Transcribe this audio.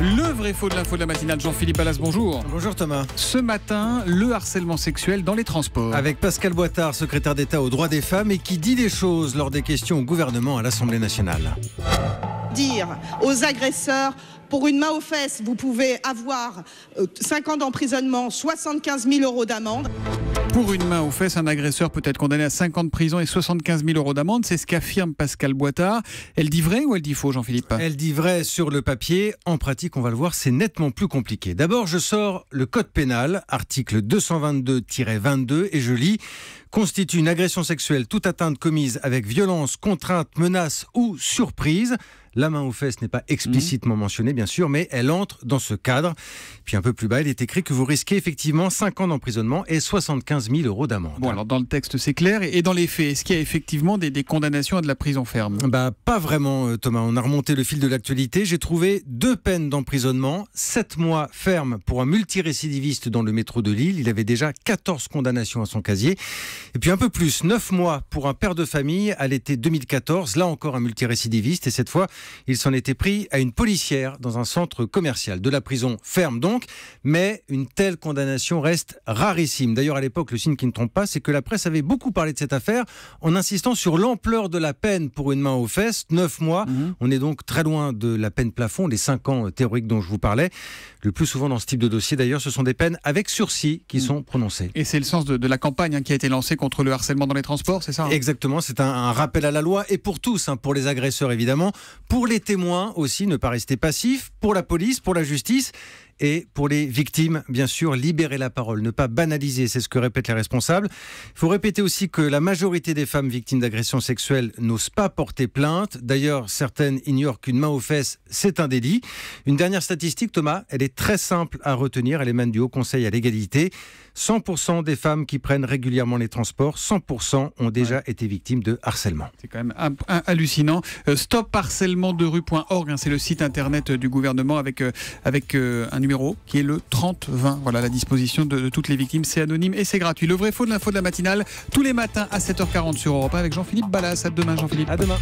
Le vrai faux de l'info de la matinale, Jean-Philippe Alas, bonjour. Bonjour Thomas. Ce matin, le harcèlement sexuel dans les transports. Avec Pascal Boitard, secrétaire d'État aux droits des femmes, et qui dit des choses lors des questions au gouvernement à l'Assemblée nationale. Dire aux agresseurs pour une main aux fesses, vous pouvez avoir 5 euh, ans d'emprisonnement, 75 000 euros d'amende. Pour une main aux fesses, un agresseur peut être condamné à 5 ans de prison et 75 000 euros d'amende. C'est ce qu'affirme Pascal Boitard. Elle dit vrai ou elle dit faux, Jean-Philippe Elle dit vrai sur le papier. En pratique, on va le voir, c'est nettement plus compliqué. D'abord, je sors le code pénal, article 222-22, et je lis constitue une agression sexuelle toute atteinte commise avec violence, contrainte, menace ou surprise. La main aux fesses n'est pas explicitement mmh. mentionnée, bien sûr, mais elle entre dans ce cadre. Puis un peu plus bas, il est écrit que vous risquez effectivement 5 ans d'emprisonnement et 75 000 euros d'amende. Bon, alors dans le texte, c'est clair. Et dans les faits, est-ce qu'il y a effectivement des, condamnations à de la prison ferme Bah, pas vraiment, euh, Thomas. On a remonté le fil de l'actualité. J'ai trouvé deux peines d'emprisonnement, 7 mois ferme pour un multirécidiviste dans le métro de Lille. Il avait déjà 14 condamnations à son casier. Et puis un peu plus, 9 mois pour un père de famille à l'été 2014. Là encore, un multirécidiviste. Et cette fois, il s'en était pris à une policière dans un centre commercial. De la prison ferme donc, mais une telle condamnation reste rarissime. D'ailleurs, à l'époque, le signe qui ne trompe pas, c'est que la presse avait beaucoup parlé de cette affaire en insistant sur l'ampleur de la peine pour une main aux fesses, Neuf mois. Mhm. On est donc très loin de la peine plafond, les cinq ans euh, théoriques dont je vous parlais. Le plus souvent dans ce type de dossier, d'ailleurs, ce sont des peines avec sursis qui mhm. sont prononcées. Et c'est le sens de, la campagne hein, qui a été lancée contre le harcèlement dans les transports, c'est ça hein Exactement, c'est un, rappel à la loi et pour tous, hein, pour les agresseurs évidemment, pour les témoins aussi, ne pas rester passifs pour la police, pour la justice et pour les victimes, bien sûr, libérer la parole, ne pas banaliser, c'est ce que répètent les responsables. Il faut répéter aussi que la majorité des femmes victimes d'agressions sexuelles n'osent pas porter plainte. D'ailleurs, certaines ignorent qu'une main aux fesses, c'est un délit. Une dernière statistique, Thomas, elle est très simple à retenir, elle émane du Haut Conseil à l'égalité. 100% des femmes qui prennent régulièrement les transports, 100% ont déjà été victimes de harcèlement. C'est quand même hallucinant. Stop de rue.org, c'est le site internet euh, du gouvernement avec, euh, avec euh, un qui est le 30 20. Voilà la disposition de, toutes les victimes. C'est anonyme et c'est gratuit. Le vrai faux de l'info de la matinale, tous les matins à 7h40 sur Europe avec Jean-Philippe Ballas. À demain, Jean-Philippe. À demain.